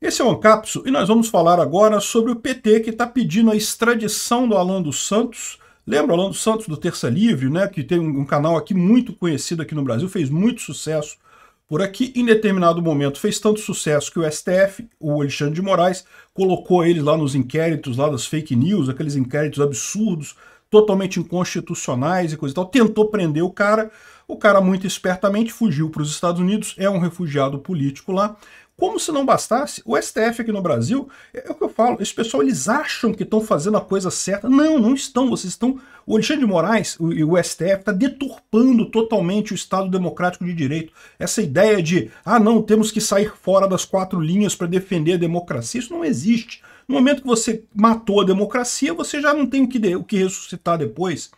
Esse é o Ancapso e nós vamos falar agora sobre o PT que está pedindo a extradição do Alan dos Santos. Lembra o Alan dos Santos do Terça Livre, né? Que tem um canal aqui muito conhecido aqui no Brasil, fez muito sucesso por aqui. Em determinado momento fez tanto sucesso que o STF, o Alexandre de Moraes, colocou ele lá nos inquéritos lá das fake news, aqueles inquéritos absurdos, totalmente inconstitucionais e coisa e tal. Tentou prender o cara. O cara muito espertamente fugiu para os Estados Unidos, é um refugiado político lá. Como se não bastasse, o STF aqui no Brasil, é, é o que eu falo, esse pessoal eles acham que estão fazendo a coisa certa. Não, não estão. Vocês estão. O Alexandre de Moraes e o, o STF está deturpando totalmente o Estado Democrático de Direito. Essa ideia de, ah, não, temos que sair fora das quatro linhas para defender a democracia, isso não existe. No momento que você matou a democracia, você já não tem o que, de, o que ressuscitar depois.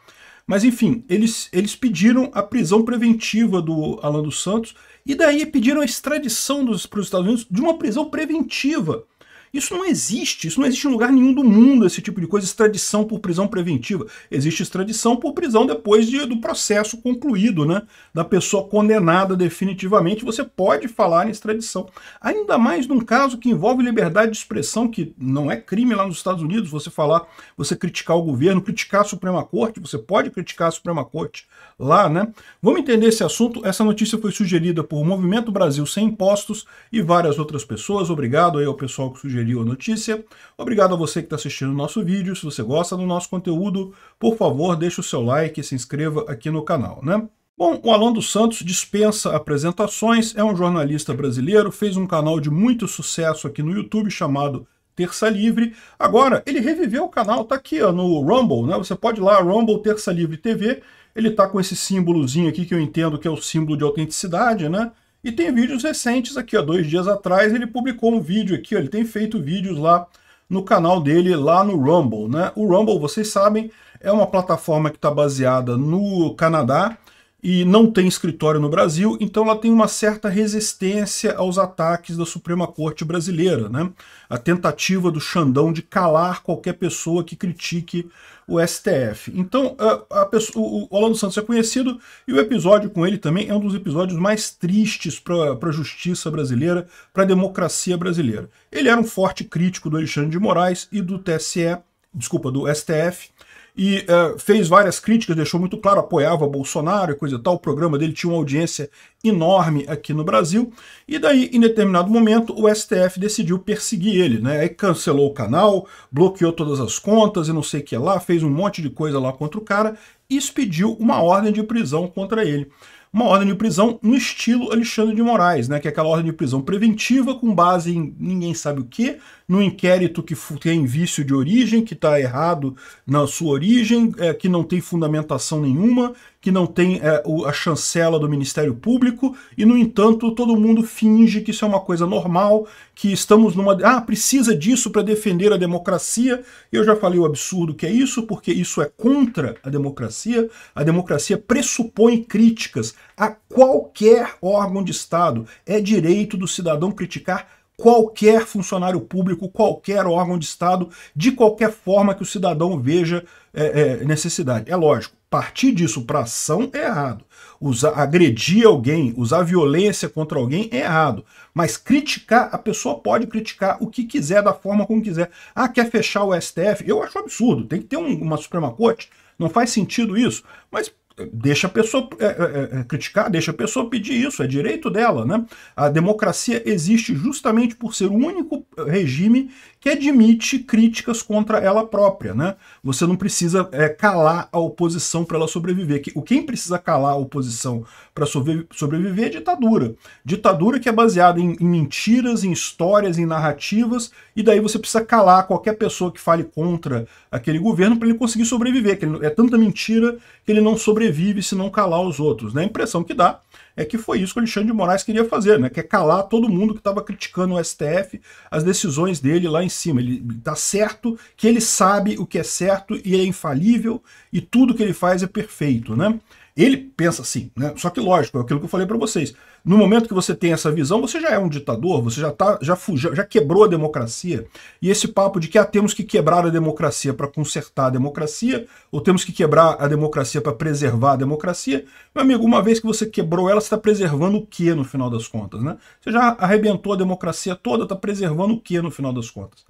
Mas enfim, eles, eles pediram a prisão preventiva do Alan dos Santos e daí pediram a extradição para os Estados Unidos de uma prisão preventiva isso não existe, isso não existe em lugar nenhum do mundo, esse tipo de coisa, extradição por prisão preventiva. Existe extradição por prisão depois de, do processo concluído, né? Da pessoa condenada definitivamente, você pode falar em extradição. Ainda mais num caso que envolve liberdade de expressão, que não é crime lá nos Estados Unidos, você falar, você criticar o governo, criticar a Suprema Corte, você pode criticar a Suprema Corte lá, né? Vamos entender esse assunto. Essa notícia foi sugerida por Movimento Brasil Sem Impostos e várias outras pessoas. Obrigado aí ao pessoal que sugeriu sugeriu a notícia. Obrigado a você que está assistindo o nosso vídeo. Se você gosta do nosso conteúdo, por favor, deixe o seu like e se inscreva aqui no canal, né? Bom, o Alan dos Santos dispensa apresentações, é um jornalista brasileiro, fez um canal de muito sucesso aqui no YouTube chamado Terça Livre. Agora, ele reviveu o canal, tá aqui ó, no Rumble, né? Você pode ir lá, Rumble Terça Livre TV, ele tá com esse símbolozinho aqui que eu entendo que é o símbolo de autenticidade, né? E tem vídeos recentes aqui, ó, dois dias atrás ele publicou um vídeo aqui, ó, ele tem feito vídeos lá no canal dele, lá no Rumble, né? O Rumble, vocês sabem, é uma plataforma que está baseada no Canadá e não tem escritório no Brasil, então ela tem uma certa resistência aos ataques da Suprema Corte brasileira, né? A tentativa do Xandão de calar qualquer pessoa que critique o STF. Então, a, pessoa, o Orlando Santos é conhecido e o episódio com ele também é um dos episódios mais tristes para a justiça brasileira, para a democracia brasileira. Ele era um forte crítico do Alexandre de Moraes e do TSE, desculpa, do STF e uh, fez várias críticas, deixou muito claro, apoiava Bolsonaro e coisa e tal. O programa dele tinha uma audiência enorme aqui no Brasil. E daí, em determinado momento, o STF decidiu perseguir ele, né? Aí cancelou o canal, bloqueou todas as contas e não sei o que lá, fez um monte de coisa lá contra o cara e expediu uma ordem de prisão contra ele uma ordem de prisão no estilo Alexandre de Moraes, né, que é aquela ordem de prisão preventiva com base em ninguém sabe o que, no inquérito que tem vício de origem, que está errado na sua origem, é, que não tem fundamentação nenhuma, que não tem é, a chancela do Ministério Público, e, no entanto, todo mundo finge que isso é uma coisa normal que estamos numa. Ah, precisa disso para defender a democracia. Eu já falei o absurdo que é isso, porque isso é contra a democracia. A democracia pressupõe críticas a qualquer órgão de Estado. É direito do cidadão criticar qualquer funcionário público, qualquer órgão de Estado, de qualquer forma que o cidadão veja é, é, necessidade. É lógico, partir disso para ação é errado usar, agredir alguém, usar violência contra alguém é errado. Mas criticar, a pessoa pode criticar o que quiser, da forma como quiser. Ah, quer fechar o STF? Eu acho absurdo. Tem que ter um, uma Suprema Corte. Não faz sentido isso. Mas deixa a pessoa é é, é, é, criticar, deixa a pessoa pedir isso, é direito dela, né? A democracia existe justamente por ser o único eh, regime que admite críticas contra ela própria, né? Você não precisa é, calar a oposição para ela sobreviver. O quem precisa calar a oposição para sobreviver é ditadura. Ditadura que é baseada em, em mentiras, em histórias, em narrativas, e daí você precisa calar qualquer pessoa que fale contra aquele governo para ele conseguir sobreviver. Que ele, é tanta mentira que ele não sobrevive sobrevive se não calar os outros. Né? A impressão que dá é que foi isso que o Alexandre de Moraes queria fazer, né? que é calar todo mundo que estava criticando o STF, as decisões dele lá em cima. Ele está certo que ele sabe o que é certo e é infalível e tudo que ele faz é perfeito. Né? Ele pensa assim, né? só que lógico, é aquilo que eu falei para vocês. No momento que você tem essa visão, você já é um ditador, você já, tá, já, fugiu, já quebrou a democracia. E esse papo de que ah, temos que quebrar a democracia para consertar a democracia, ou temos que quebrar a democracia para preservar a democracia, meu amigo, uma vez que você quebrou ela, você está preservando o que no final das contas? Né? Você já arrebentou a democracia toda, está preservando o que no final das contas?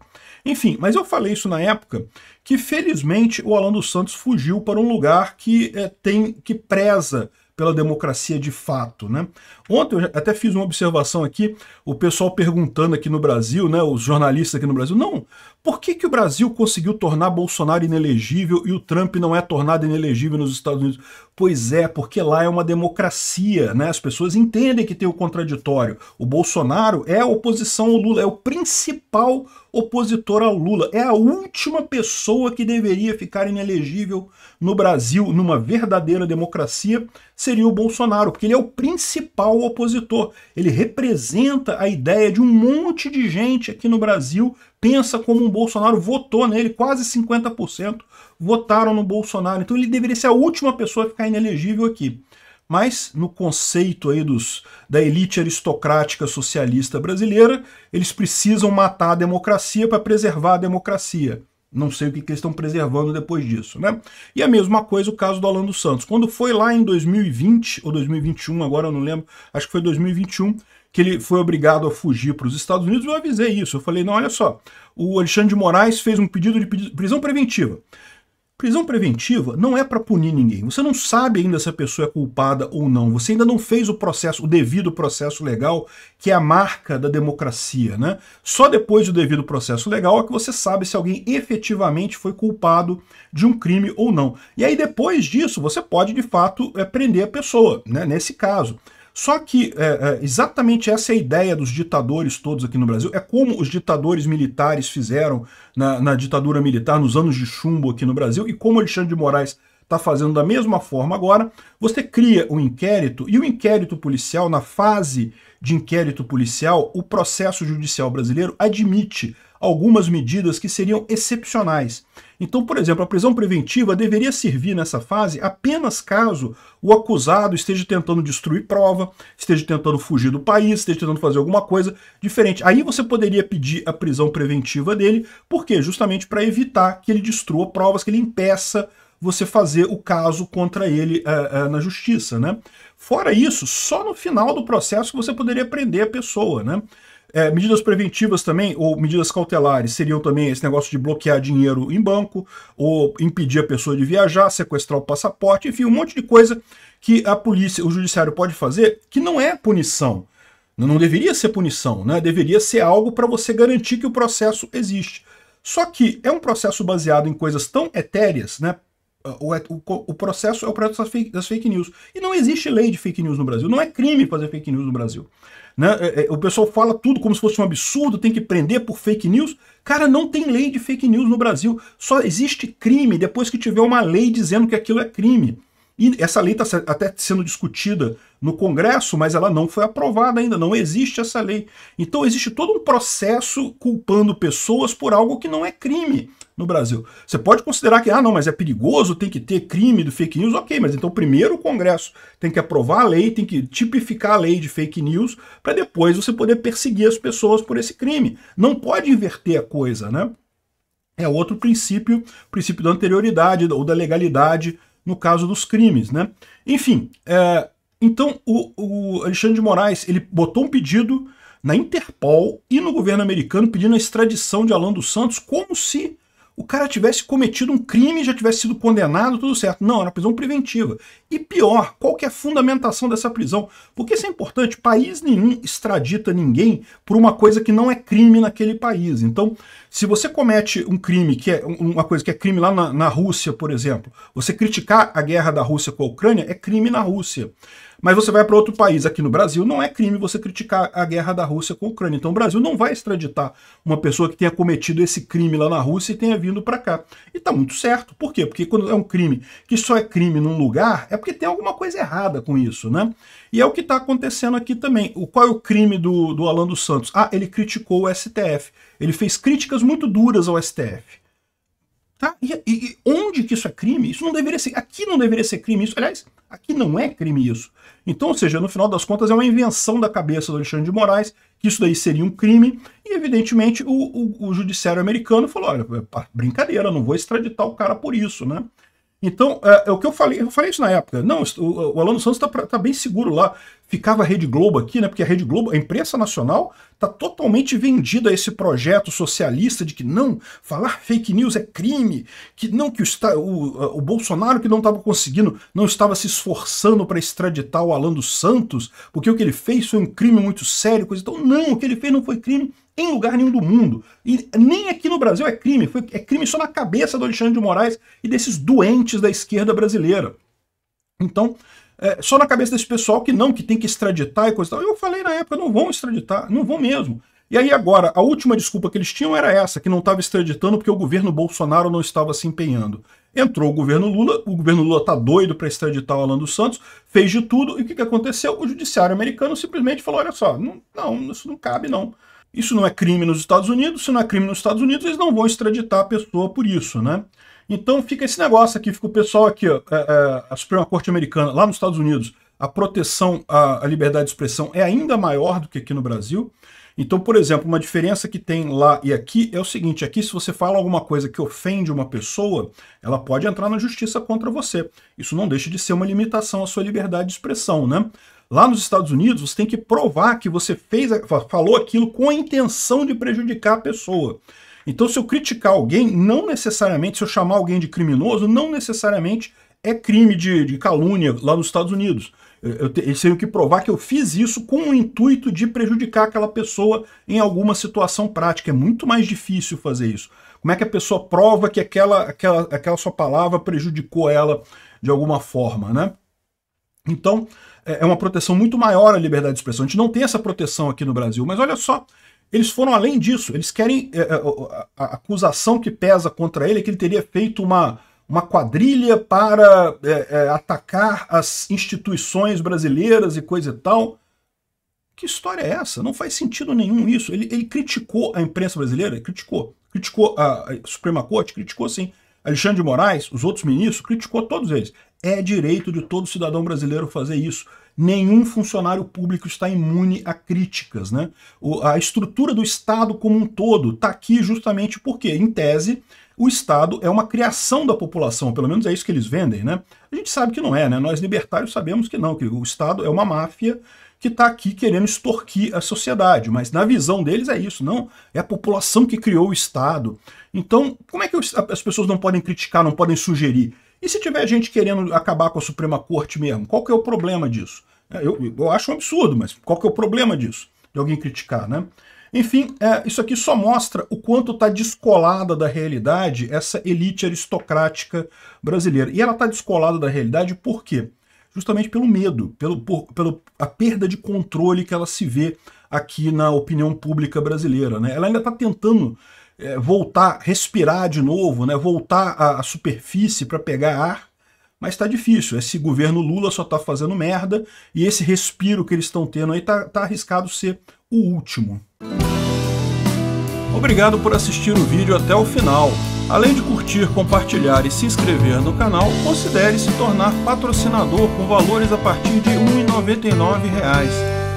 Enfim, mas eu falei isso na época que felizmente o Alan dos Santos fugiu para um lugar que é, tem que preza pela democracia de fato. Né? Ontem eu até fiz uma observação aqui, o pessoal perguntando aqui no Brasil, né, os jornalistas aqui no Brasil, não, por que, que o Brasil conseguiu tornar Bolsonaro inelegível e o Trump não é tornado inelegível nos Estados Unidos? Pois é, porque lá é uma democracia, né? As pessoas entendem que tem o contraditório. O Bolsonaro é a oposição ao Lula, é o principal opositor ao Lula, é a última pessoa que deveria ficar inelegível no Brasil, numa verdadeira democracia, seria o Bolsonaro, porque ele é o principal opositor. Ele representa a ideia de um monte de gente aqui no Brasil pensa como um Bolsonaro, votou nele, quase 50% votaram no Bolsonaro. Então ele deveria ser a última pessoa a ficar inelegível aqui. Mas no conceito aí dos, da elite aristocrática socialista brasileira, eles precisam matar a democracia para preservar a democracia. Não sei o que, que eles estão preservando depois disso, né? E a mesma coisa o caso do Alan dos Santos. Quando foi lá em 2020 ou 2021, agora eu não lembro, acho que foi 2021, que ele foi obrigado a fugir para os Estados Unidos, eu avisei isso. Eu falei, não, olha só, o Alexandre de Moraes fez um pedido de prisão preventiva. Prisão preventiva não é para punir ninguém. Você não sabe ainda se a pessoa é culpada ou não. Você ainda não fez o processo, o devido processo legal, que é a marca da democracia, né? Só depois do devido processo legal é que você sabe se alguém efetivamente foi culpado de um crime ou não. E aí depois disso, você pode de fato é prender a pessoa, né? Nesse caso. Só que é, é, exatamente essa é a ideia dos ditadores todos aqui no Brasil. É como os ditadores militares fizeram na, na ditadura militar, nos anos de chumbo aqui no Brasil, e como Alexandre de Moraes está fazendo da mesma forma agora, você cria um inquérito e o inquérito policial, na fase de inquérito policial, o processo judicial brasileiro admite algumas medidas que seriam excepcionais. Então, por exemplo, a prisão preventiva deveria servir nessa fase apenas caso o acusado esteja tentando destruir prova, esteja tentando fugir do país, esteja tentando fazer alguma coisa diferente. Aí você poderia pedir a prisão preventiva dele, por quê? Justamente para evitar que ele destrua provas, que ele impeça você fazer o caso contra ele uh, uh, na justiça, né? Fora isso, só no final do processo que você poderia prender a pessoa, né? É, medidas preventivas também, ou medidas cautelares, seriam também esse negócio de bloquear dinheiro em banco, ou impedir a pessoa de viajar, sequestrar o passaporte, enfim, um monte de coisa que a polícia, o judiciário pode fazer, que não é punição. Não deveria ser punição, né? deveria ser algo para você garantir que o processo existe. Só que é um processo baseado em coisas tão etéreas, né? O, é, o, o processo é o processo das fake, das fake news. E não existe lei de fake news no Brasil. Não é crime fazer fake news no Brasil. Né? É, é, o pessoal fala tudo como se fosse um absurdo, tem que prender por fake news. Cara, não tem lei de fake news no Brasil. Só existe crime depois que tiver uma lei dizendo que aquilo é crime. E essa lei está até sendo discutida no Congresso, mas ela não foi aprovada ainda, não existe essa lei. Então existe todo um processo culpando pessoas por algo que não é crime no Brasil. Você pode considerar que, ah, não, mas é perigoso, tem que ter crime do fake news, ok, mas então primeiro o Congresso tem que aprovar a lei, tem que tipificar a lei de fake news, para depois você poder perseguir as pessoas por esse crime. Não pode inverter a coisa, né? É outro princípio, o princípio da anterioridade ou da legalidade no caso dos crimes, né? Enfim, é, então o, o, Alexandre de Moraes ele botou um pedido na Interpol e no governo americano pedindo a extradição de Alan dos Santos como se o cara tivesse cometido um crime, já tivesse sido condenado, tudo certo. Não, era prisão preventiva. E pior, qual que é a fundamentação dessa prisão? Porque isso é importante, país nenhum extradita ninguém por uma coisa que não é crime naquele país. Então, se você comete um crime, que é uma coisa que é crime lá na, na Rússia, por exemplo, você criticar a guerra da Rússia com a Ucrânia é crime na Rússia. Mas você vai para outro país, aqui no Brasil, não é crime você criticar a guerra da Rússia com a Ucrânia. Então o Brasil não vai extraditar uma pessoa que tenha cometido esse crime lá na Rússia e tenha vindo para cá. E está muito certo. Por quê? Porque quando é um crime que só é crime num lugar, é porque tem alguma coisa errada com isso, né? E é o que está acontecendo aqui também. O, qual é o crime do, do Alan dos Santos? Ah, ele criticou o STF. Ele fez críticas muito duras ao STF. Tá? E, e, e, onde que isso é crime? Isso não deveria ser. Aqui não deveria ser crime isso. Aliás, aqui não é crime isso. Então, ou seja, no final das contas, é uma invenção da cabeça do Alexandre de Moraes que isso daí seria um crime. E, evidentemente, o, o, o judiciário americano falou: olha, é brincadeira, não vou extraditar o cara por isso, né? Então, é, é, o que eu falei, eu falei isso na época. Não, o, o Alan dos Santos está tá bem seguro lá. Ficava a Rede Globo aqui, né? Porque a Rede Globo, a imprensa nacional, está totalmente vendida a esse projeto socialista de que não, falar fake news é crime, que não que o, o, o Bolsonaro que não estava conseguindo, não estava se esforçando para extraditar o Alan dos Santos, porque o que ele fez foi um crime muito sério, coisa. Então, não, o que ele fez não foi crime em lugar nenhum do mundo. E nem aqui no Brasil é crime, foi, é crime só na cabeça do Alexandre de Moraes e desses doentes da esquerda brasileira. Então, é, só na cabeça desse pessoal que não, que tem que extraditar e coisa e tal. Eu falei na época, não vão extraditar, não vão mesmo. E aí agora, a última desculpa que eles tinham era essa, que não estava extraditando porque o governo Bolsonaro não estava se empenhando. Entrou o governo Lula, o governo Lula tá doido para extraditar o Alan dos Santos, fez de tudo, e o que, que aconteceu? O judiciário americano simplesmente falou, olha só, não, não isso não cabe não. Isso não é crime nos Estados Unidos, se não é crime nos Estados Unidos, eles não vão extraditar a pessoa por isso, né? Então fica esse negócio aqui, fica o pessoal aqui, ó, é, é, a Suprema Corte Americana, lá nos Estados Unidos, a proteção à liberdade de expressão é ainda maior do que aqui no Brasil. Então, por exemplo, uma diferença que tem lá e aqui é o seguinte, aqui se você fala alguma coisa que ofende uma pessoa, ela pode entrar na justiça contra você. Isso não deixa de ser uma limitação à sua liberdade de expressão, né? Lá nos Estados Unidos, você tem que provar que você fez, falou aquilo com a intenção de prejudicar a pessoa. Então, se eu criticar alguém, não necessariamente, se eu chamar alguém de criminoso, não necessariamente é crime de, de calúnia lá nos Estados Unidos. Eu, eu que provar que eu fiz isso com o intuito de prejudicar aquela pessoa em alguma situação prática. É muito mais difícil fazer isso. Como é que a pessoa prova que aquela, aquela, aquela sua palavra prejudicou ela de alguma forma, né? Então, é, é uma proteção muito maior a liberdade de expressão. A gente não tem essa proteção aqui no Brasil, mas olha só, eles foram além disso. Eles querem. É, é, a acusação que pesa contra ele é que ele teria feito uma uma quadrilha para é, é, atacar as instituições brasileiras e coisa e tal. Que história é essa? Não faz sentido nenhum isso. Ele, ele criticou a imprensa brasileira? Criticou. Criticou a, a Suprema Corte? Criticou sim. Alexandre de Moraes, os outros ministros, criticou todos eles. É direito de todo cidadão brasileiro fazer isso. Nenhum funcionário público está imune a críticas. Né? O, a estrutura do Estado como um todo está aqui justamente porque, em tese, o Estado é uma criação da população, pelo menos é isso que eles vendem, né? A gente sabe que não é, né? Nós libertários sabemos que não, que o Estado é uma máfia que está aqui querendo extorquir a sociedade, mas na visão deles é isso, não, é a população que criou o Estado. Então, como é que as pessoas não podem criticar, não podem sugerir? E se tiver gente querendo acabar com a Suprema Corte mesmo, qual que é o problema disso? É, eu, eu acho um absurdo, mas qual que é o problema disso? De alguém criticar, né? Enfim, é, isso aqui só mostra o quanto está descolada da realidade essa elite aristocrática brasileira. E ela está descolada da realidade por quê? Justamente pelo medo, pelo, por, pelo a perda de controle que ela se vê aqui na opinião pública brasileira. Né? Ela ainda está tentando é, voltar, respirar de novo, né? voltar à, à superfície para pegar ar, mas está difícil. Esse governo Lula só está fazendo merda e esse respiro que eles estão tendo aí está tá arriscado ser o último. Obrigado por assistir o vídeo até o final. Além de curtir, compartilhar e se inscrever no canal, considere se tornar patrocinador com valores a partir de R$ 1,99